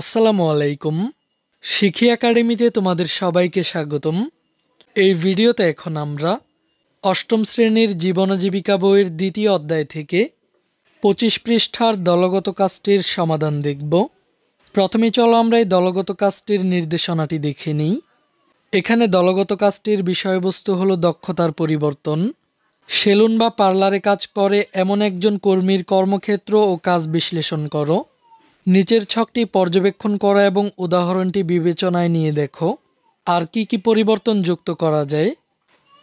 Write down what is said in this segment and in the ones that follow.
আসসালামু আলাইকুম শিখি একাডেমিতে তোমাদের সবাইকে স্বাগতম এই ভিডিওতে এখন আমরা অষ্টম শ্রেণীর জীবন জীবিকা বইয়ের দ্বিতীয় অধ্যায় থেকে পঁচিশ পৃষ্ঠার দলগত কাজটির সমাধান দেখব প্রথমে চলো আমরা এই দলগত কাজটির নির্দেশনাটি দেখে নিই এখানে দলগত কাজটির বিষয়বস্তু হলো দক্ষতার পরিবর্তন সেলুন বা পার্লারে কাজ করে এমন একজন কর্মীর কর্মক্ষেত্র ও কাজ বিশ্লেষণ করো নিচের ছকটি পর্যবেক্ষণ করা এবং উদাহরণটি বিবেচনায় নিয়ে দেখো আর কি কি পরিবর্তন যুক্ত করা যায়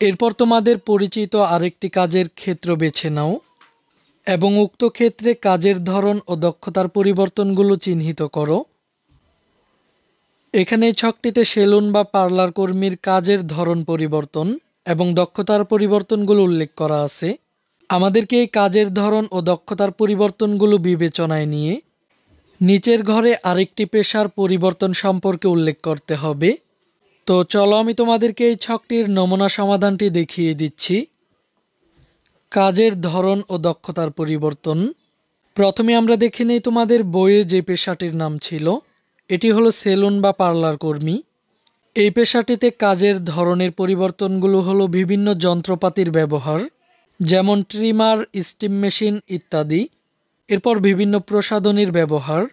এরপর তোমাদের পরিচিত আরেকটি কাজের ক্ষেত্র বেছে নাও এবং উক্ত ক্ষেত্রে কাজের ধরন ও দক্ষতার পরিবর্তনগুলো চিহ্নিত করো এখানে ছকটিতে সেলুন বা পার্লার কর্মীর কাজের ধরন পরিবর্তন এবং দক্ষতার পরিবর্তনগুলো উল্লেখ করা আছে আমাদেরকে এই কাজের ধরন ও দক্ষতার পরিবর্তনগুলো বিবেচনায় নিয়ে নিচের ঘরে আরেকটি পেশার পরিবর্তন সম্পর্কে উল্লেখ করতে হবে তো চলো আমি তোমাদেরকে এই ছকটির নমুনা সমাধানটি দেখিয়ে দিচ্ছি কাজের ধরন ও দক্ষতার পরিবর্তন প্রথমে আমরা দেখে নেই তোমাদের বইয়ে যে পেশাটির নাম ছিল এটি হলো সেলুন বা পার্লার কর্মী এই পেশাটিতে কাজের ধরনের পরিবর্তনগুলো হলো বিভিন্ন যন্ত্রপাতির ব্যবহার যেমন ট্রিমার স্টিম মেশিন ইত্যাদি এরপর বিভিন্ন প্রসাধনীর ব্যবহার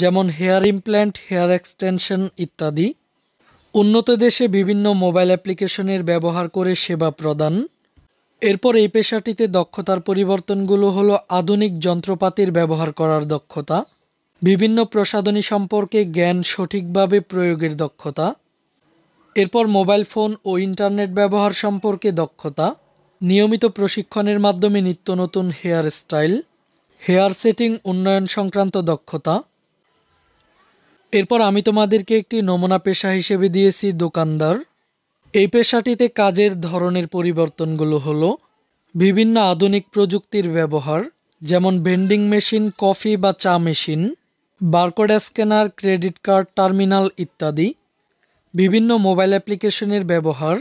যেমন হেয়ার ইমপ্ল্যান্ট হেয়ার এক্সটেনশন ইত্যাদি উন্নত দেশে বিভিন্ন মোবাইল অ্যাপ্লিকেশনের ব্যবহার করে সেবা প্রদান এরপর এই পেশাটিতে দক্ষতার পরিবর্তনগুলো হল আধুনিক যন্ত্রপাতির ব্যবহার করার দক্ষতা বিভিন্ন প্রসাধনী সম্পর্কে জ্ঞান সঠিকভাবে প্রয়োগের দক্ষতা এরপর মোবাইল ফোন ও ইন্টারনেট ব্যবহার সম্পর্কে দক্ষতা নিয়মিত প্রশিক্ষণের মাধ্যমে নিত্য নতুন হেয়ার স্টাইল হেয়ার সেটিং উন্নয়ন সংক্রান্ত দক্ষতা এরপর আমি তোমাদেরকে একটি নমুনা পেশা হিসেবে দিয়েছি দোকানদার এই পেশাটিতে কাজের ধরনের পরিবর্তনগুলো হলো বিভিন্ন আধুনিক প্রযুক্তির ব্যবহার যেমন ভেন্ডিং মেশিন কফি বা চা machine barcode scanner credit card terminal ইত্যাদি বিভিন্ন মোবাইল অ্যাপ্লিকেশনের ব্যবহার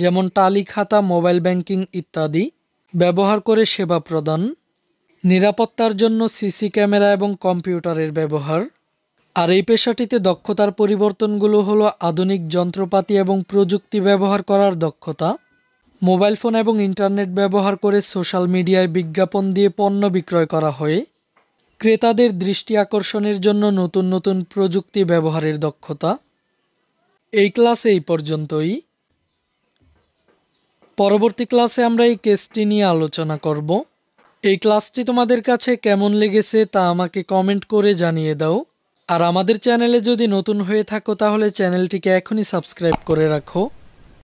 যেমন টালি খাতা মোবাইল ব্যাংকিং ইত্যাদি ব্যবহার করে সেবা প্রদান নিরাপত্তার জন্য সিসি ক্যামেরা এবং কম্পিউটারের ব্যবহার আর এই পেশাটিতে দক্ষতার পরিবর্তনগুলো হলো আধুনিক যন্ত্রপাতি এবং প্রযুক্তি ব্যবহার করার দক্ষতা মোবাইল ফোন এবং ইন্টারনেট ব্যবহার করে সোশ্যাল মিডিয়ায় বিজ্ঞাপন দিয়ে পণ্য বিক্রয় করা হয় ক্রেতাদের দৃষ্টি আকর্ষণের জন্য নতুন নতুন প্রযুক্তি ব্যবহারের দক্ষতা এই ক্লাসে এই পর্যন্তই পরবর্তী ক্লাসে আমরা এই কেসটি নিয়ে আলোচনা করব এই ক্লাসটি তোমাদের কাছে কেমন লেগেছে তা আমাকে কমেন্ট করে জানিয়ে দাও আর আমাদের চ্যানেলে যদি নতুন হয়ে থাকো তাহলে চ্যানেলটিকে এখনই সাবস্ক্রাইব করে রাখো